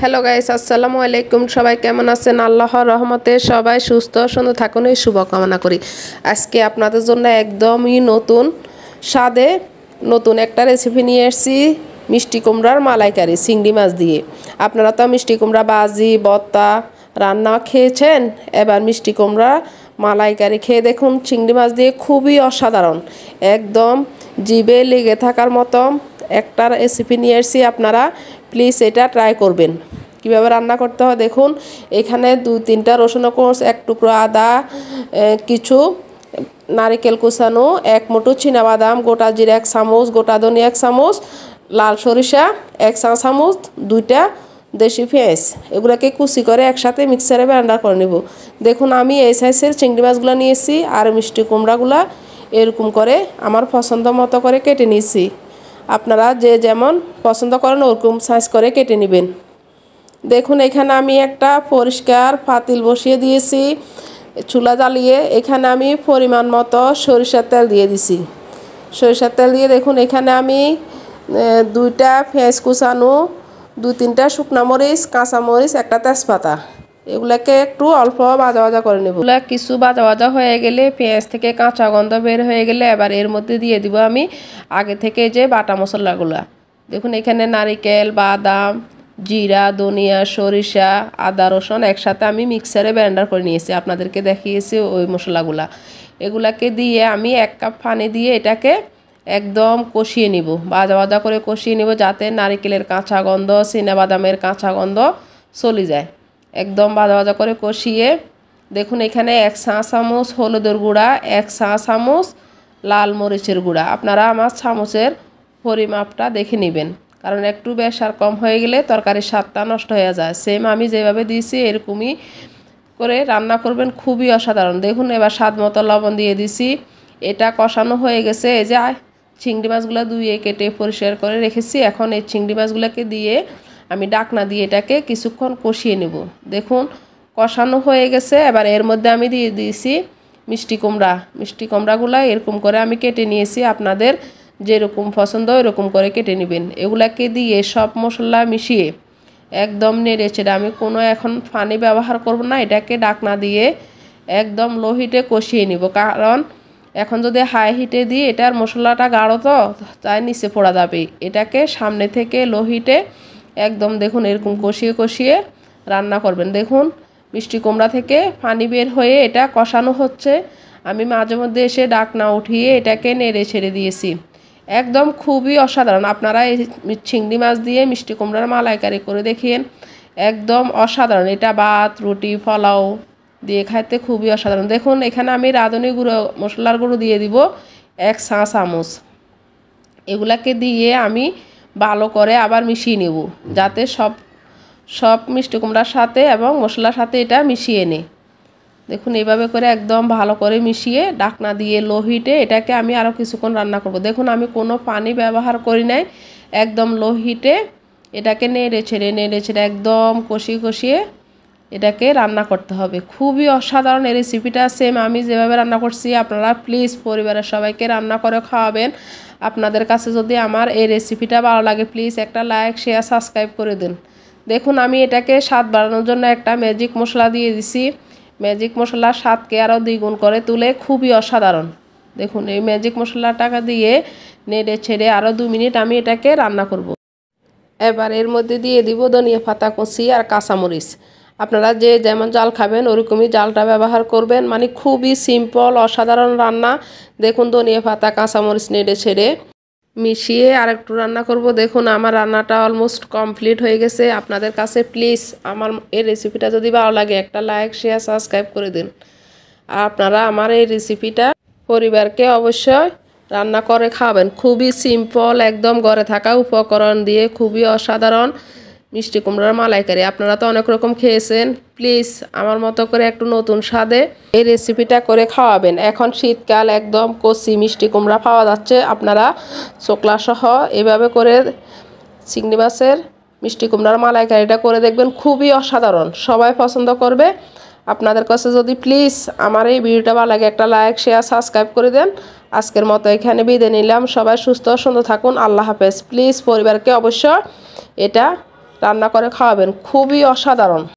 Hello guys আসসালামু আলাইকুম সবাই কেমন আছেন আল্লাহর রহমতে সবাই সুস্থ সুন্দর থাকুন এই শুভকামনা করি আজকে আপনাদের জন্য একদমই নতুন স্বাদে নতুন একটা রেসিপি নিয়ে এসেছি মিষ্টি কুমড়ার মালাইকারি চিংড়ি মাছ দিয়ে আপনারা তো মিষ্টি কুমড়া বাজি বত্তা রান্না খেয়েছেন এবার মিষ্টি কুমড়া মালাইকারি খেয়ে দেখুন চিংড়ি মাছ দিয়ে খুবই অসাধারণ একদম জিবে লেগে থাকার মতো একটা রেসিপি নিয়ে এসেছি আপনারা প্লিজ এটা ট্রাই করবেন কীভাবে রান্না করতে হয় দেখুন এখানে দুই তিনটা রসুন কোষ এক টুকরো আদা কিছু নারিকেল কুচানো এক মুঠো বাদাম গোটা জিরা এক চামচ গোটা ধনি এক চামচ লাল সরিষা এক চা চামচ দুইটা দেশি পেঁয়াজ এগুলোকে কুচি করে একসাথে মিক্সারে ব্যান্ডার করে নেব দেখুন আমি এই সাইজের চিংড়ি মাছগুলো নিয়েছি আর মিষ্টি কুমড়াগুলো এরকম করে আমার পছন্দ মতো করে কেটে নিয়েছি আপনারা যে যেমন পছন্দ করেন ওরকম সাইজ করে কেটে নেবেন দেখুন এখানে আমি একটা পরিষ্কার পাতিল বসিয়ে দিয়েছি চুলা জ্বালিয়ে এখানে আমি পরিমাণ মতো সরিষার তেল দিয়ে দিছি সরিষার তেল দিয়ে দেখুন এখানে আমি দুইটা ফেঁস কুচানো দু তিনটা শুকনা মরিচ কাঁচামরিচ একটা তেজপাতা এগুলাকে একটু অল্প বাজা বাজা করে নেব এগুলো কিছু বাজা বাজা হয়ে গেলে পেঁয়াজ থেকে কাঁচা গন্ধ বের হয়ে গেলে এবার এর মধ্যে দিয়ে দিব আমি আগে থেকে যে বাটা মশলাগুলো দেখুন এখানে নারিকেল বাদাম জিরা ধনিয়া সরিষা আদা রসুন একসাথে আমি মিক্সারে ব্যান্ডার করে নিয়েছি আপনাদেরকে দেখিয়েছি ওই মশলাগুলা এগুলাকে দিয়ে আমি এক কাপ পানি দিয়ে এটাকে একদম কষিয়ে নিব বাজা বাজা করে কষিয়ে নিব যাতে নারিকেলের কাঁচা গন্ধ বাদামের কাঁচা গন্ধ চলে যায় একদম বাজা বাজা করে কষিয়ে দেখুন এখানে এক চা চামচ হলুদের গুঁড়া এক চা চামচ লাল মরিচের গুঁড়া আপনারা আমার চামচের পরিমাপটা দেখে নেবেন কারণ একটু বেশ আর কম হয়ে গেলে তরকারির স্বাদটা নষ্ট হয়ে যায় সেম আমি যেভাবে দিয়েছি এরকমই করে রান্না করবেন খুবই অসাধারণ দেখুন এবার স্বাদ মতো লবণ দিয়ে দিছি এটা কষানো হয়ে গেছে এই যে চিংড়ি মাছগুলো ধুয়ে কেটে পরিষ্কার করে রেখেছি এখন এই চিংড়ি মাছগুলোকে দিয়ে আমি ডাকনা দিয়ে এটাকে কিছুক্ষণ কষিয়ে নেব দেখুন কষানো হয়ে গেছে এবার এর মধ্যে আমি দিয়ে দিয়েছি মিষ্টি কুমড়া মিষ্টি কুমড়াগুলো এরকম করে আমি কেটে নিয়েছি আপনাদের যেরকম পছন্দ এরকম করে কেটে নেবেন এগুলাকে দিয়ে সব মশলা মিশিয়ে একদম নেড়ে চেড়ে আমি কোনো এখন ফানি ব্যবহার করব না এটাকে ডাকনা দিয়ে একদম লো হিটে কষিয়ে নিব কারণ এখন যদি হাই হিটে দিই এটার মশলাটা গাঢ় তো তাই নিচে পড়া যাবে এটাকে সামনে থেকে লো হিটে একদম দেখুন এরকম কষিয়ে কষিয়ে রান্না করবেন দেখুন মিষ্টি কুমড়া থেকে পানি বের হয়ে এটা কষানো হচ্ছে আমি মাঝে মধ্যে এসে ডাক না উঠিয়ে এটাকে নেড়ে ছেড়ে দিয়েছি একদম খুবই অসাধারণ আপনারা এই চিংড়ি মাছ দিয়ে মিষ্টি কুমড়ার মালাইকারি করে দেখিয়েন একদম অসাধারণ এটা ভাত রুটি ফলাও দিয়ে খাইতে খুবই অসাধারণ দেখুন এখানে আমি রাঁধুনি গুঁড়ো মশলার গুঁড়ো দিয়ে দিব এক চা চামচ এগুলাকে দিয়ে আমি ভালো করে আবার মিশিয়ে নেব যাতে সব সব মিষ্টি কুমড়ার সাথে এবং মশলার সাথে এটা মিশিয়ে নে দেখুন এভাবে করে একদম ভালো করে মিশিয়ে ডাকনা দিয়ে লো হিটে এটাকে আমি আরও কিছুক্ষণ রান্না করব দেখুন আমি কোনো পানি ব্যবহার করি নাই একদম লো হিটে এটাকে নেড়ে ছেড়ে নেড়ে ছেড়ে একদম কষিয়ে কষিয়ে এটাকে রান্না করতে হবে খুবই অসাধারণ এই রেসিপিটা সেম আমি যেভাবে রান্না করছি আপনারা প্লিজ পরিবারের সবাইকে রান্না করে খাওয়াবেন আপনাদের কাছে যদি আমার এই রেসিপিটা ভালো লাগে প্লিজ একটা লাইক শেয়ার সাবস্ক্রাইব করে দিন দেখুন আমি এটাকে স্বাদ বাড়ানোর জন্য একটা ম্যাজিক মশলা দিয়ে দিছি ম্যাজিক মশলার স্বাদকে আরও দ্বিগুণ করে তুলে খুবই অসাধারণ দেখুন এই ম্যাজিক মশলাটাকে দিয়ে নেড়ে ছেড়ে আরও দু মিনিট আমি এটাকে রান্না করব। এবার এর মধ্যে দিয়ে দিব ধনিয়া পাতা কষি আর কাঁচামরিচ আপনারা যে যেমন জাল খাবেন ওরকমই জালটা ব্যবহার করবেন মানে খুবই সিম্পল অসাধারণ রান্না দেখুন ধনিয়া পাতা কাঁচামরিচ নেড়ে ছেড়ে মিশিয়ে আরেকটু রান্না করব দেখুন আমার রান্নাটা অলমোস্ট কমপ্লিট হয়ে গেছে আপনাদের কাছে প্লিজ আমার এই রেসিপিটা যদি ভালো লাগে একটা লাইক শেয়ার সাবস্ক্রাইব করে দিন আর আপনারা আমার এই রেসিপিটা পরিবারকে অবশ্যই রান্না করে খাবেন খুবই সিম্পল একদম ঘরে থাকা উপকরণ দিয়ে খুবই অসাধারণ মিষ্টি কুমড়ার মালাইকারি আপনারা তো অনেক রকম খেয়েছেন প্লিজ আমার মতো করে একটু নতুন স্বাদে এই রেসিপিটা করে খাওয়াবেন এখন শীতকাল একদম কচি মিষ্টি কুমড়া পাওয়া যাচ্ছে আপনারা চোকলাসহ এভাবে করে চিংড়ি মাছের মিষ্টি কুমড়ার মালাইকারিটা করে দেখবেন খুবই অসাধারণ সবাই পছন্দ করবে আপনাদের কাছে যদি প্লিজ আমার এই ভিডিওটা ভালো লাগে একটা লাইক শেয়ার সাবস্ক্রাইব করে দেন আজকের মতো এখানে বিদে নিলাম সবাই সুস্থ সুন্দর থাকুন আল্লাহ হাফেজ প্লিজ পরিবারকে অবশ্য এটা রান্না করে খাওয়াবেন খুবই অসাধারণ